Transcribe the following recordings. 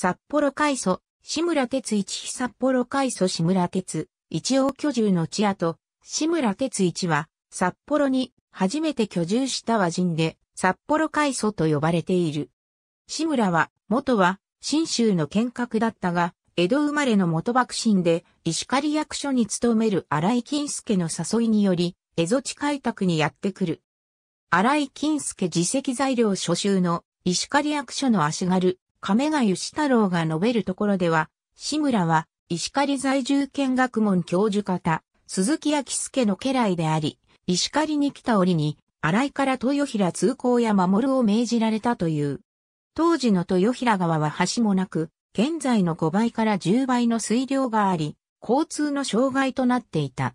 札幌海祖、志村哲一札幌海祖志村哲、一応居住の地跡、志村哲一は、札幌に初めて居住した和人で、札幌海祖と呼ばれている。志村は、元は、新州の見学だったが、江戸生まれの元幕臣で、石狩役所に勤める荒井金助の誘いにより、江戸地開拓にやってくる。荒井金助自責材料所集の石狩役所の足軽、亀ヶ義太郎が述べるところでは、志村は、石狩在住見学門教授方、鈴木明介の家来であり、石狩に来た折に、荒井から豊平通行や守るを命じられたという。当時の豊平川は橋もなく、現在の5倍から10倍の水量があり、交通の障害となっていた。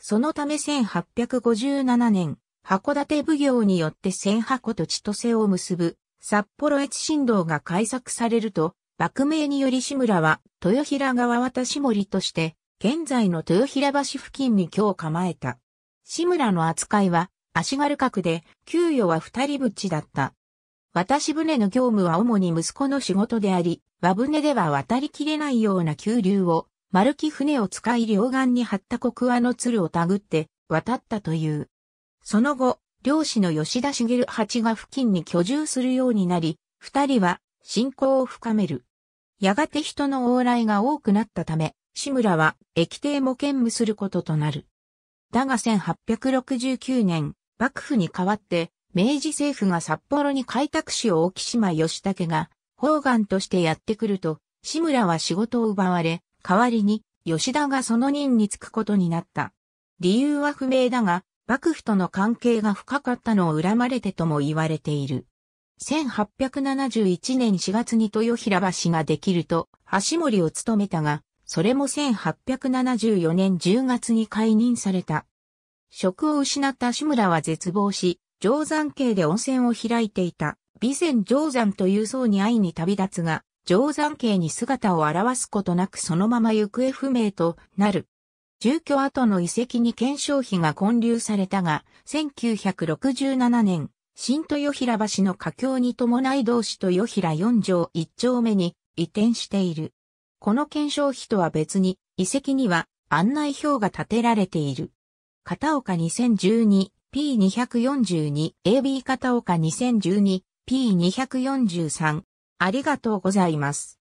そのため1857年、函館奉行によって千箱と千歳を結ぶ札幌越新道が改作されると、幕名により志村は豊平川渡し森として、現在の豊平橋付近に今日構えた。志村の扱いは足軽格で、給与は二人ちだった。渡し船の業務は主に息子の仕事であり、和船では渡りきれないような急流を、丸木船を使い両岸に張った黒和の鶴をたぐって渡ったという。その後、漁師の吉田茂八が付近に居住するようになり、二人は信仰を深める。やがて人の往来が多くなったため、志村は駅邸も兼務することとなる。だが1869年、幕府に代わって、明治政府が札幌に開拓使を沖島義武が、方眼としてやってくると、志村は仕事を奪われ、代わりに、吉田がその任に就くことになった。理由は不明だが、幕府との関係が深かったのを恨まれてとも言われている。1871年4月に豊平橋ができると、橋森を務めたが、それも1874年10月に解任された。職を失った志村は絶望し、定山系で温泉を開いていた、備前定山という層に会いに旅立つが、定山系に姿を現すことなくそのまま行方不明となる。住居跡の遺跡に検証費が混流されたが、1967年、新豊平橋の架橋に伴い同市豊平4条1丁目に移転している。この検証費とは別に、遺跡には案内表が建てられている。片岡 2012P242AB 片岡 2012P243 ありがとうございます。